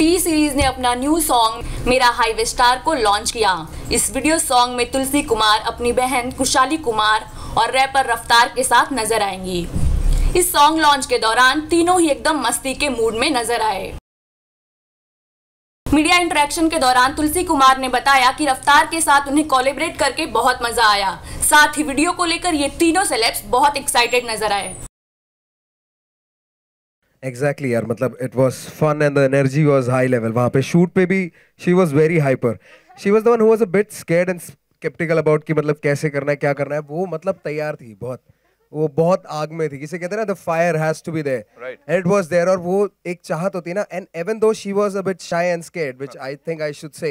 T series ने अपना new song मेरा हाईवे स्टार को लॉन्च किया इस वीडियो सॉन्ग में तुलसी कुमार अपनी बहन कुशाली कुमार और रैपर रफ्तार के साथ नजर आएंगी इस सॉन्ग लॉन्च के दौरान तीनों ही एकदम मस्ती के मूड में नजर आए मीडिया इंटरेक्शन के दौरान तुलसी कुमार ने बताया कि रफ्तार के साथ उन्हें कोलेबरेट करके बहुत मजा आया साथ ही वीडियो को लेकर ये तीनों सेलेब्स बहुत एक्साइटेड नजर आए exactly यार मतलब it was fun and the energy was high level वहाँ पे shoot पे भी she was very hyper she was the one who was a bit scared and skeptical about कि मतलब कैसे करना है क्या करना है वो मतलब तैयार थी बहुत वो बहुत आग में थी किसे कहते हैं ना the fire has to be there and it was there और वो एक चाहत होती है ना and even though she was a bit shy and scared which I think I should say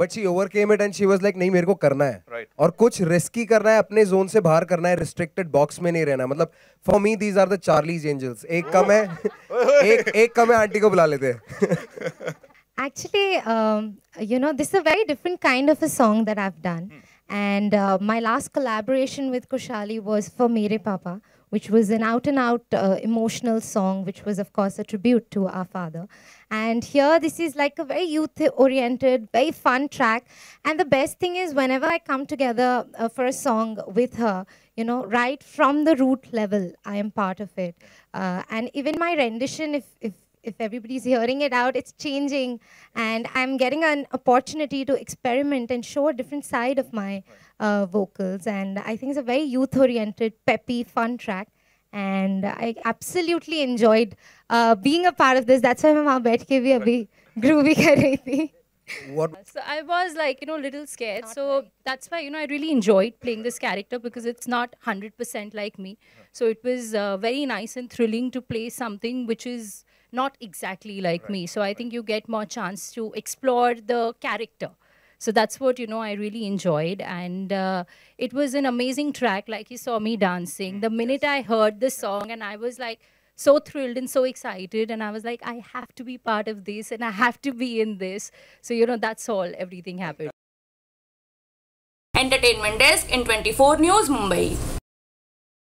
but she overcame it and she was like नहीं मेरे को करना है right. और कुछ रिस्की करना है अपने जोन से बाहर करना है रिस्ट्रिक्टेड बॉक्स में नहीं रहना मतलब for me these are the Charlie's Angels एक कम है एक एक कम है आंटी को बुला लेते हैं actually you know this a very different kind of a song that I have done And uh, my last collaboration with Kushali was for Mere Papa, which was an out and out uh, emotional song, which was, of course, a tribute to our father. And here, this is like a very youth oriented, very fun track. And the best thing is, whenever I come together uh, for a song with her, you know, right from the root level, I am part of it. Uh, and even my rendition, if, if if everybody's hearing it out, it's changing. And I'm getting an opportunity to experiment and show a different side of my uh, vocals. And I think it's a very youth oriented, peppy, fun track. And I absolutely enjoyed uh, being a part of this. That's why my mom out बैठ के groovy कर what so i was like you know little scared not so that's why you know i really enjoyed playing this character because it's not 100% like me so it was uh, very nice and thrilling to play something which is not exactly like right. me so i think you get more chance to explore the character so that's what you know i really enjoyed and uh, it was an amazing track like you saw me dancing mm, the minute yes. i heard the song and i was like so thrilled and so excited. And I was like, I have to be part of this and I have to be in this. So, you know, that's all. Everything happened. Entertainment Desk in 24 News, Mumbai.